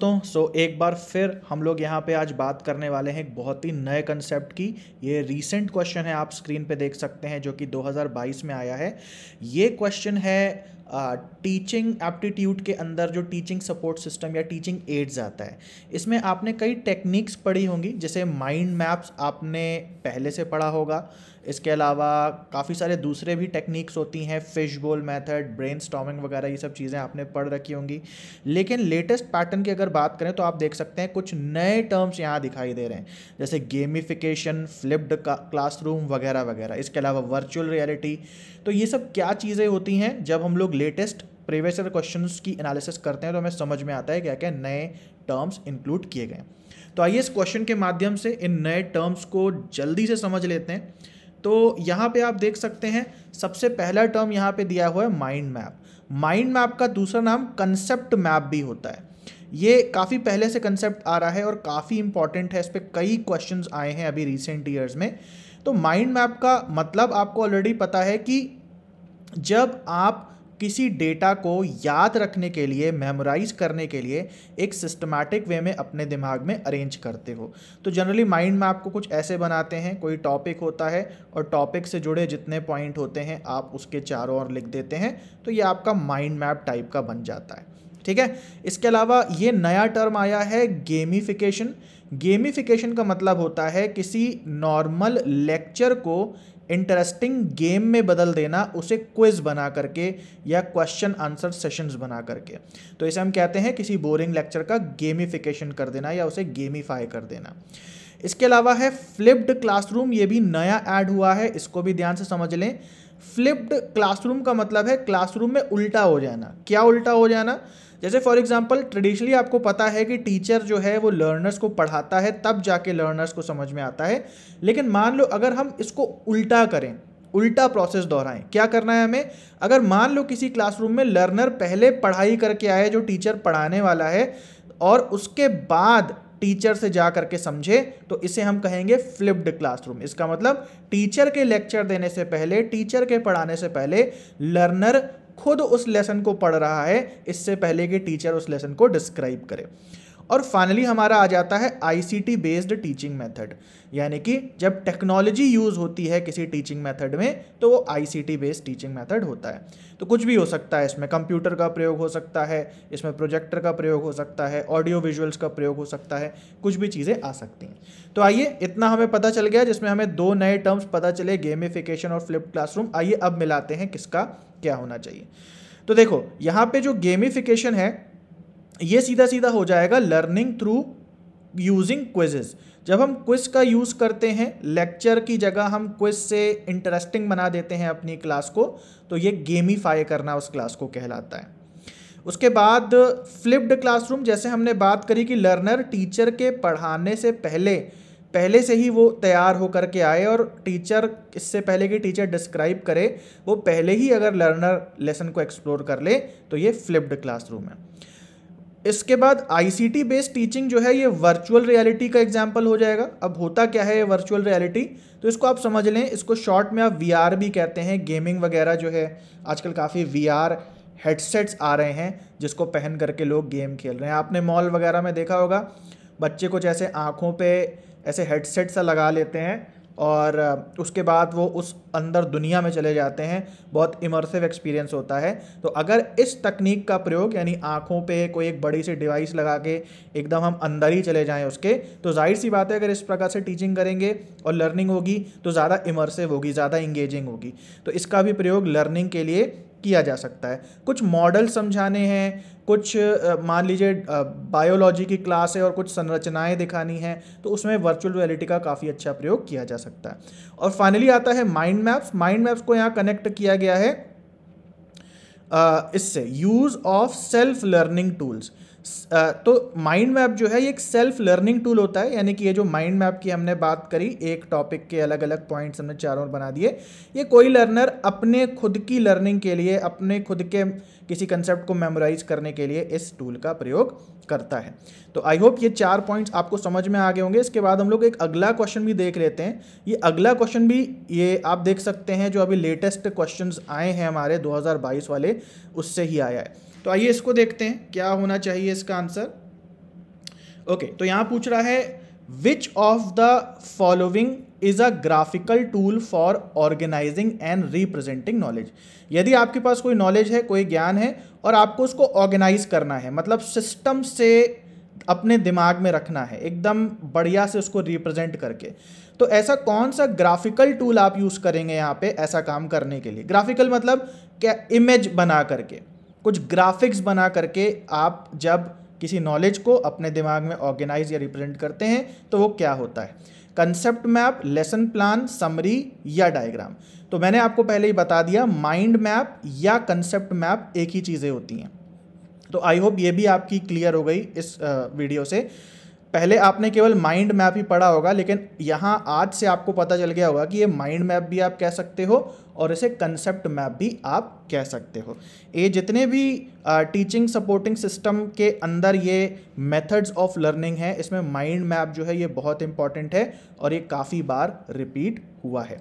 तो सो एक बार फिर हम लोग यहाँ पे आज बात करने वाले हैं एक बहुत ही नए कंसेप्ट की ये रीसेंट क्वेश्चन है आप स्क्रीन पे देख सकते हैं जो कि 2022 में आया है ये क्वेश्चन है टीचिंग एप्टीट्यूड के अंदर जो टीचिंग सपोर्ट सिस्टम या टीचिंग एड्स आता है इसमें आपने कई टेक्निक्स पढ़ी होंगी जैसे माइंड मैप्स आपने पहले से पढ़ा होगा इसके अलावा काफ़ी सारे दूसरे भी टेक्निक्स होती हैं फिश बोल मैथड ब्रेन स्टॉमिंग वगैरह ये सब चीज़ें आपने पढ़ रखी होंगी लेकिन लेटेस्ट पैटर्न की अगर बात करें तो आप देख सकते हैं कुछ नए टर्म्स यहाँ दिखाई दे रहे हैं जैसे गेमिफिकेशन फ्लिप्ड क्लासरूम वगैरह वगैरह इसके अलावा वर्चुअल रियलिटी तो ये सब क्या चीज़ें होती हैं जब हम लोग लेटेस्ट प्रीवियसर क्वेश्चन की एनालिसिस करते हैं तो हमें समझ में आता है क्या क्या नए टर्म्स इंक्लूड किए गए तो आइए इस क्वेश्चन के माध्यम से इन नए टर्म्स को जल्दी से समझ लेते हैं तो यहाँ पे आप देख सकते हैं सबसे पहला टर्म यहाँ पे दिया हुआ है माइंड मैप माइंड मैप का दूसरा नाम कंसेप्ट मैप भी होता है ये काफ़ी पहले से कंसेप्ट आ रहा है और काफ़ी इंपॉर्टेंट है इस पर कई क्वेश्चन आए हैं अभी रिसेंट ईयर्स में तो माइंड मैप का मतलब आपको ऑलरेडी पता है कि जब आप किसी डेटा को याद रखने के लिए मेमोराइज करने के लिए एक सिस्टमैटिक वे में अपने दिमाग में अरेंज करते हो तो जनरली माइंड मैप को कुछ ऐसे बनाते हैं कोई टॉपिक होता है और टॉपिक से जुड़े जितने पॉइंट होते हैं आप उसके चारों ओर लिख देते हैं तो ये आपका माइंड मैप टाइप का बन जाता है ठीक है इसके अलावा ये नया टर्म आया है गेमिफिकेशन गेमिफिकेशन का मतलब होता है किसी नॉर्मल लेक्चर को इंटरेस्टिंग गेम में बदल देना उसे क्विज बना करके या क्वेश्चन आंसर सेशंस बना करके तो इसे हम कहते हैं किसी बोरिंग लेक्चर का गेमिफिकेशन कर देना या उसे गेमीफाई कर देना इसके अलावा है फ्लिप्ड क्लासरूम ये भी नया ऐड हुआ है इसको भी ध्यान से समझ लें फ्लिप्ड क्लासरूम का मतलब है क्लासरूम में उल्टा हो जाना क्या उल्टा हो जाना जैसे फॉर एग्जांपल ट्रेडिशनली आपको पता है कि टीचर जो है वो लर्नर्स को पढ़ाता है तब जाके लर्नर्स को समझ में आता है लेकिन मान लो अगर हम इसको उल्टा करें उल्टा प्रोसेस दोहराएं क्या करना है हमें अगर मान लो किसी क्लासरूम में लर्नर पहले पढ़ाई करके आए जो टीचर पढ़ाने वाला है और उसके बाद टीचर से जा करके समझे तो इसे हम कहेंगे फ्लिप्ड क्लासरूम इसका मतलब टीचर के लेक्चर देने से पहले टीचर के पढ़ाने से पहले लर्नर खुद उस लेसन को पढ़ रहा है इससे पहले कि टीचर उस लेसन को डिस्क्राइब करे और फाइनली हमारा आ जाता है आईसीटी बेस्ड टीचिंग मेथड यानी कि जब टेक्नोलॉजी यूज़ होती है किसी टीचिंग मेथड में तो वो आईसीटी बेस्ड टीचिंग मेथड होता है तो कुछ भी हो सकता है इसमें कंप्यूटर का प्रयोग हो सकता है इसमें प्रोजेक्टर का प्रयोग हो सकता है ऑडियो विजुअल्स का प्रयोग हो सकता है कुछ भी चीज़ें आ सकती हैं तो आइए इतना हमें पता चल गया जिसमें हमें दो नए टर्म्स पता चले गेमिफिकेशन और फ्लिप क्लासरूम आइए अब मिलाते हैं किसका क्या होना चाहिए तो देखो यहाँ पे जो गेमिफिकेशन है ये सीधा सीधा हो जाएगा लर्निंग थ्रू यूजिंग क्विजेज जब हम क्विज का यूज़ करते हैं लेक्चर की जगह हम क्विज से इंटरेस्टिंग बना देते हैं अपनी क्लास को तो ये गेमीफाई करना उस क्लास को कहलाता है उसके बाद फ्लिप्ड क्लासरूम जैसे हमने बात करी कि लर्नर टीचर के पढ़ाने से पहले पहले से ही वो तैयार होकर के आए और टीचर इससे पहले कि टीचर डिस्क्राइब करे वो पहले ही अगर लर्नर लेसन को एक्सप्लोर कर ले तो ये फ्लिप्ड क्लासरूम है इसके बाद आईसीटी बेस्ड टीचिंग जो है ये वर्चुअल रियलिटी का एग्जाम्पल हो जाएगा अब होता क्या है ये वर्चुअल रियलिटी तो इसको आप समझ लें इसको शॉर्ट में आप वीआर भी कहते हैं गेमिंग वगैरह जो है आजकल काफ़ी वीआर हेडसेट्स आ रहे हैं जिसको पहन करके लोग गेम खेल रहे हैं आपने मॉल वगैरह में देखा होगा बच्चे कुछ ऐसे आँखों पर ऐसे हेडसेट सा लगा लेते हैं और उसके बाद वो उस अंदर दुनिया में चले जाते हैं बहुत इमर्सिव एक्सपीरियंस होता है तो अगर इस तकनीक का प्रयोग यानी आँखों पे कोई एक बड़ी सी डिवाइस लगा के एकदम हम अंदर ही चले जाएं उसके तो जाहिर सी बात है अगर इस प्रकार से टीचिंग करेंगे और लर्निंग होगी तो ज़्यादा इमर्सिव होगी ज़्यादा इंगेजिंग होगी तो इसका भी प्रयोग लर्निंग के लिए किया जा सकता है कुछ मॉडल समझाने हैं कुछ मान लीजिए बायोलॉजी की क्लास है और कुछ संरचनाएं दिखानी हैं तो उसमें वर्चुअल रियलिटी का काफ़ी अच्छा प्रयोग किया जा सकता है और फाइनली आता है माइंड मैप्स माइंड मैप्स को यहाँ कनेक्ट किया गया है इससे use of self learning tools तो माइंड मैप जो है ये एक सेल्फ लर्निंग टूल होता है यानी कि ये जो माइंड मैप की हमने बात करी एक टॉपिक के अलग अलग पॉइंट्स हमने चारों बना दिए ये कोई लर्नर अपने खुद की लर्निंग के लिए अपने खुद के किसी कंसेप्ट को मेमोराइज करने के लिए इस टूल का प्रयोग करता है तो आई होप ये चार पॉइंट्स आपको समझ में आ गए होंगे इसके बाद हम लोग एक अगला क्वेश्चन भी देख लेते हैं ये अगला क्वेश्चन भी ये आप देख सकते हैं जो अभी लेटेस्ट क्वेश्चन आए हैं हमारे 2022 वाले उससे ही आया है तो आइए इसको देखते हैं क्या होना चाहिए इसका आंसर ओके तो यहाँ पूछ रहा है which of the following is a graphical tool for organising and representing knowledge यदि आपके पास कोई नॉलेज है कोई ज्ञान है और आपको उसको ऑर्गेनाइज करना है मतलब सिस्टम से अपने दिमाग में रखना है एकदम बढ़िया से उसको रिप्रेजेंट करके तो ऐसा कौन सा ग्राफिकल टूल आप यूज़ करेंगे यहाँ पे ऐसा काम करने के लिए ग्राफिकल मतलब क्या इमेज बना करके कुछ ग्राफिक्स बना करके आप जब किसी नॉलेज को अपने दिमाग में ऑर्गेनाइज या रिप्रेजेंट करते हैं तो वो क्या होता है concept map lesson plan summary या डायग्राम तो मैंने आपको पहले ही बता दिया माइंड मैप या कंसेप्ट मैप एक ही चीज़ें होती हैं तो आई होप ये भी आपकी क्लियर हो गई इस वीडियो से पहले आपने केवल माइंड मैप ही पढ़ा होगा लेकिन यहाँ आज से आपको पता चल गया होगा कि ये माइंड मैप भी आप कह सकते हो और इसे कंसेप्ट मैप भी आप कह सकते हो ये जितने भी टीचिंग सपोर्टिंग सिस्टम के अंदर ये मेथड्स ऑफ लर्निंग है इसमें माइंड मैप जो है ये बहुत इंपॉर्टेंट है और ये काफ़ी बार रिपीट हुआ है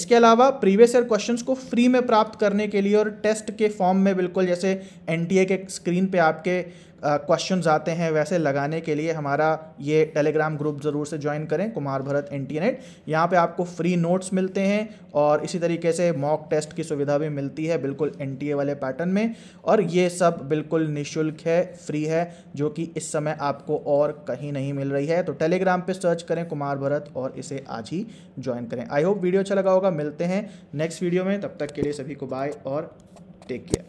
इसके अलावा प्रीवियस ईयर क्वेश्चंस को फ्री में प्राप्त करने के लिए और टेस्ट के फॉर्म में बिल्कुल जैसे एनटीए के स्क्रीन पे आपके क्वेश्चन आते हैं वैसे लगाने के लिए हमारा ये टेलीग्राम ग्रुप ज़रूर से ज्वाइन करें Kumar Bharat N T NET यहाँ पर आपको फ्री नोट्स मिलते हैं और इसी तरीके से मॉक टेस्ट की सुविधा भी मिलती है बिल्कुल एन वाले पैटर्न में और ये सब बिल्कुल निःशुल्क है फ्री है जो कि इस समय आपको और कहीं नहीं मिल रही है तो टेलीग्राम पर सर्च करें कुमार भरत और इसे आज ही ज्वाइन करें आई आई होप वीडियो अच्छा लगा होगा मिलते हैं नेक्स्ट वीडियो में तब तक के लिए सभी को बाय और टेक केयर